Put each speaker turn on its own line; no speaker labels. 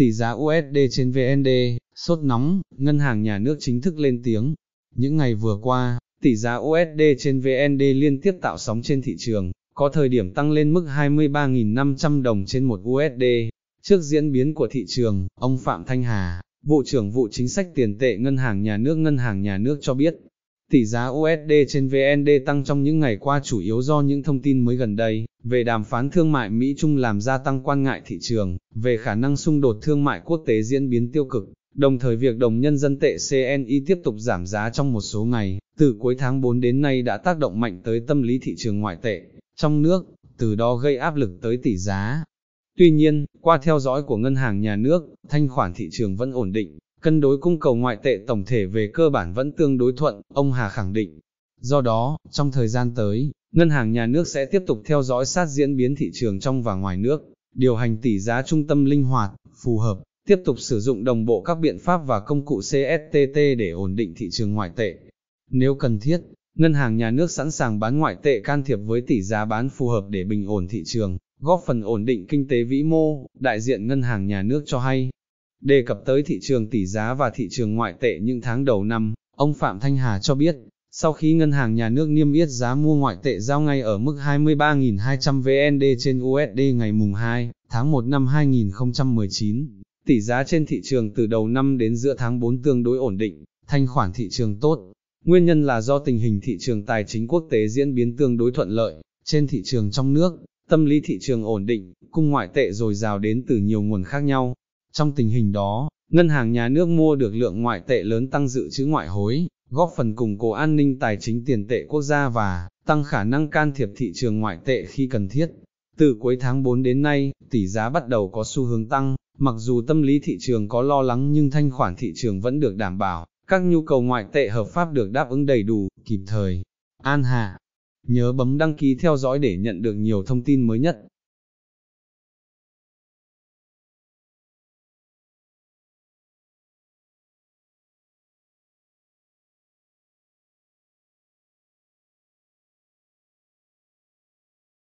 tỷ giá USD trên VND, sốt nóng, ngân hàng nhà nước chính thức lên tiếng. Những ngày vừa qua, tỷ giá USD trên VND liên tiếp tạo sóng trên thị trường, có thời điểm tăng lên mức 23.500 đồng trên một USD. Trước diễn biến của thị trường, ông Phạm Thanh Hà, Bộ trưởng Vụ Chính sách Tiền tệ Ngân hàng Nhà nước Ngân hàng Nhà nước cho biết, Tỷ giá USD trên VND tăng trong những ngày qua chủ yếu do những thông tin mới gần đây về đàm phán thương mại Mỹ-Trung làm gia tăng quan ngại thị trường, về khả năng xung đột thương mại quốc tế diễn biến tiêu cực, đồng thời việc đồng nhân dân tệ CNY tiếp tục giảm giá trong một số ngày, từ cuối tháng 4 đến nay đã tác động mạnh tới tâm lý thị trường ngoại tệ trong nước, từ đó gây áp lực tới tỷ giá. Tuy nhiên, qua theo dõi của ngân hàng nhà nước, thanh khoản thị trường vẫn ổn định, Cân đối cung cầu ngoại tệ tổng thể về cơ bản vẫn tương đối thuận, ông Hà khẳng định. Do đó, trong thời gian tới, ngân hàng nhà nước sẽ tiếp tục theo dõi sát diễn biến thị trường trong và ngoài nước, điều hành tỷ giá trung tâm linh hoạt, phù hợp, tiếp tục sử dụng đồng bộ các biện pháp và công cụ CSTT để ổn định thị trường ngoại tệ. Nếu cần thiết, ngân hàng nhà nước sẵn sàng bán ngoại tệ can thiệp với tỷ giá bán phù hợp để bình ổn thị trường, góp phần ổn định kinh tế vĩ mô, đại diện ngân hàng nhà nước cho hay. Đề cập tới thị trường tỷ giá và thị trường ngoại tệ những tháng đầu năm, ông Phạm Thanh Hà cho biết, sau khi ngân hàng nhà nước niêm yết giá mua ngoại tệ giao ngay ở mức 23.200 VND trên USD ngày mùng 2 tháng 1 năm 2019, tỷ giá trên thị trường từ đầu năm đến giữa tháng 4 tương đối ổn định, thanh khoản thị trường tốt. Nguyên nhân là do tình hình thị trường tài chính quốc tế diễn biến tương đối thuận lợi, trên thị trường trong nước, tâm lý thị trường ổn định, cung ngoại tệ dồi dào đến từ nhiều nguồn khác nhau, trong tình hình đó, ngân hàng nhà nước mua được lượng ngoại tệ lớn tăng dự trữ ngoại hối, góp phần củng cố an ninh tài chính tiền tệ quốc gia và tăng khả năng can thiệp thị trường ngoại tệ khi cần thiết. Từ cuối tháng 4 đến nay, tỷ giá bắt đầu có xu hướng tăng, mặc dù tâm lý thị trường có lo lắng nhưng thanh khoản thị trường vẫn được đảm bảo, các nhu cầu ngoại tệ hợp pháp được đáp ứng đầy đủ, kịp thời. An Hạ Nhớ bấm đăng ký theo dõi để nhận được nhiều thông tin mới nhất.